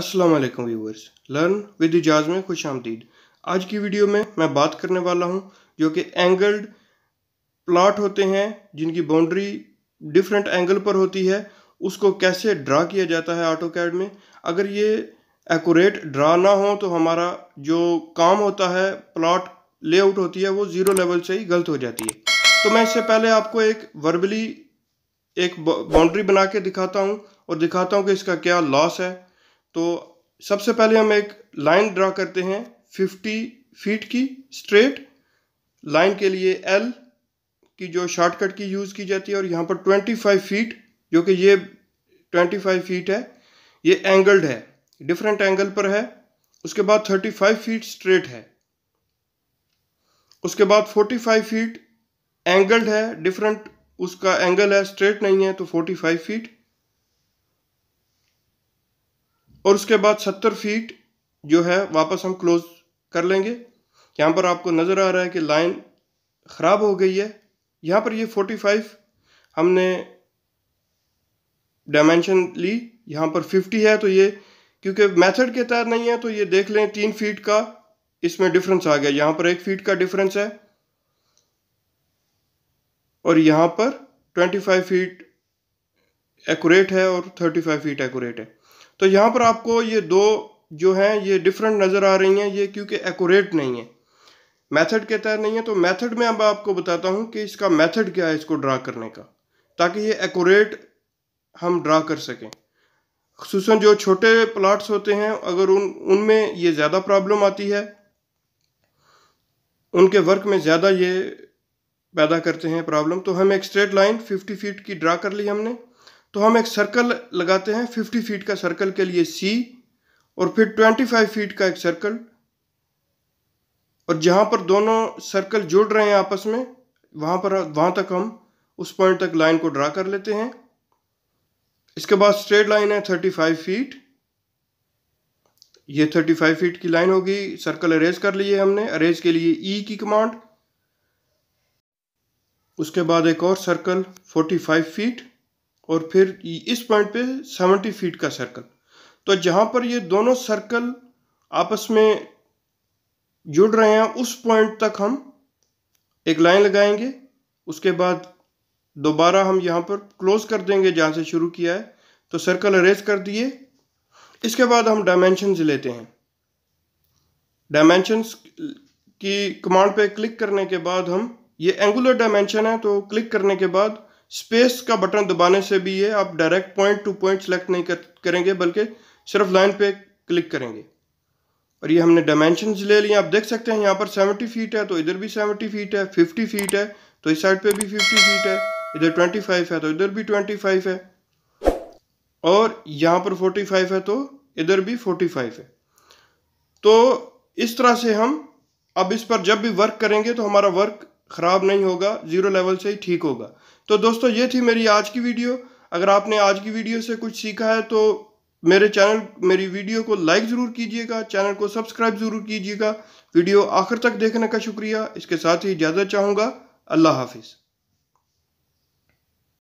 Aslam viewers learn with Ijaz में खुश आमदीद आज की वीडियो में मैं बात करने वाला हूँ जो कि एंगल्ड प्लाट होते हैं जिनकी बाउंड्री डिफरेंट एंगल पर होती है उसको कैसे ड्रा किया जाता है ऑटो कैड में अगर ये एक्यूरेट ड्रा ना हो तो हमारा जो काम होता है प्लाट लेआउट होती है वो ज़ीरो लेवल से ही गलत हो जाती है तो मैं इससे पहले आपको एक वर्बली एक बाउंड्री बना के दिखाता हूँ और दिखाता हूँ कि इसका क्या लॉस है तो सबसे पहले हम एक लाइन ड्रा करते हैं फिफ्टी फीट की स्ट्रेट लाइन के लिए एल की जो शॉर्टकट की यूज़ की जाती है और यहाँ पर ट्वेंटी फाइव फीट जो कि ये ट्वेंटी फाइव फीट है ये एंगल्ड है डिफरेंट एंगल पर है उसके बाद थर्टी फाइव फीट स्ट्रेट है उसके बाद फोर्टी फाइव फीट एंगल्ड है डिफरेंट उसका एंगल है स्ट्रेट नहीं है तो फोर्टी फाइव फीट और उसके बाद सत्तर फीट जो है वापस हम क्लोज कर लेंगे यहाँ पर आपको नज़र आ रहा है कि लाइन ख़राब हो गई है यहाँ पर ये फोर्टी फाइव हमने डायमेंशन ली यहाँ पर फिफ्टी है तो ये क्योंकि मेथड के तहत नहीं है तो ये देख लें तीन फीट का इसमें डिफरेंस आ गया यहाँ पर एक फीट का डिफरेंस है और यहाँ पर ट्वेंटी फाइव फीट एक्यूरेट है और थर्टी फाइव फीट एक्यूरेट है तो यहाँ पर आपको ये दो जो हैं ये डिफरेंट नज़र आ रही हैं ये क्योंकि एकोरेट नहीं है मेथड के तहत नहीं है तो मेथड में अब आपको बताता हूँ कि इसका मेथड क्या है इसको ड्रा करने का ताकि ये एकोरेट हम ड्रा कर सकें खूस जो छोटे प्लाट्स होते हैं अगर उन उनमें ये ज़्यादा प्रॉब्लम आती है उनके वर्क में ज़्यादा ये पैदा करते हैं प्रॉब्लम तो हम एक स्ट्रेट लाइन 50 फीट की ड्रा कर ली हमने तो हम एक सर्कल लगाते हैं फिफ्टी फीट का सर्कल के लिए सी और फिर ट्वेंटी फाइव फीट का एक सर्कल और जहां पर दोनों सर्कल जुड़ रहे हैं आपस में वहां पर वहां तक हम उस पॉइंट तक लाइन को ड्रा कर लेते हैं इसके बाद स्ट्रेट लाइन है थर्टी फाइव फीट ये थर्टी फाइव फीट की लाइन होगी सर्कल अरेज कर लिए हमने अरेज के लिए ई e की कमांड उसके बाद एक और सर्कल फोर्टी फाइव फीट और फिर इस पॉइंट पे सेवेंटी फीट का सर्कल तो जहां पर ये दोनों सर्कल आपस में जुड़ रहे हैं उस पॉइंट तक हम एक लाइन लगाएंगे उसके बाद दोबारा हम यहां पर क्लोज कर देंगे जहां से शुरू किया है तो सर्कल अरेज कर दिए इसके बाद हम डायमेंशंस लेते हैं डायमेंशंस की कमांड पे क्लिक करने के बाद हम ये एंगुलर डायमेंशन है तो क्लिक करने के बाद स्पेस का बटन दबाने से भी ये आप direct point to point select नहीं कर, करेंगे बल्कि सिर्फ लाइन पे क्लिक करेंगे और ये हमने डायमेंशन ले लिए आप देख सकते हैं यहाँ पर सेवेंटी फीट है तो इधर भी सेवेंटी फीट है फिफ्टी फीट है तो इस साइड पे भी फिफ्टी फीट है इधर ट्वेंटी फाइव है तो इधर भी ट्वेंटी फाइव है और यहाँ पर फोर्टी फाइव है तो इधर भी फोर्टी फाइव है तो इस तरह से हम अब इस पर जब भी वर्क करेंगे तो हमारा वर्क ख़राब नहीं होगा ज़ीरो लेवल से ही ठीक होगा तो दोस्तों ये थी मेरी आज की वीडियो अगर आपने आज की वीडियो से कुछ सीखा है तो मेरे चैनल मेरी वीडियो को लाइक ज़रूर कीजिएगा चैनल को सब्सक्राइब ज़रूर कीजिएगा वीडियो आखिर तक देखने का शुक्रिया इसके साथ ही इजाज़त चाहूँगा अल्लाह हाफिज़